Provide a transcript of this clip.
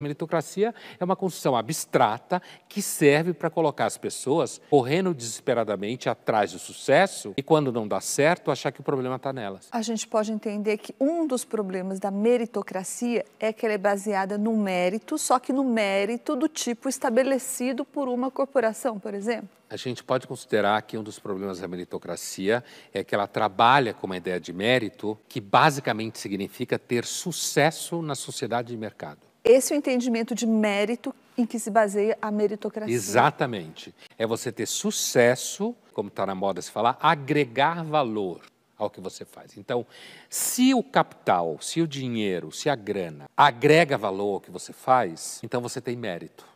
Meritocracia é uma construção abstrata que serve para colocar as pessoas correndo desesperadamente atrás do sucesso e, quando não dá certo, achar que o problema está nelas. A gente pode entender que um dos problemas da meritocracia é que ela é baseada no mérito, só que no mérito do tipo estabelecido por uma corporação, por exemplo. A gente pode considerar que um dos problemas da meritocracia é que ela trabalha com uma ideia de mérito que basicamente significa ter sucesso na sociedade de mercado. Esse é o entendimento de mérito em que se baseia a meritocracia. Exatamente. É você ter sucesso, como está na moda se falar, agregar valor ao que você faz. Então, se o capital, se o dinheiro, se a grana agrega valor ao que você faz, então você tem mérito.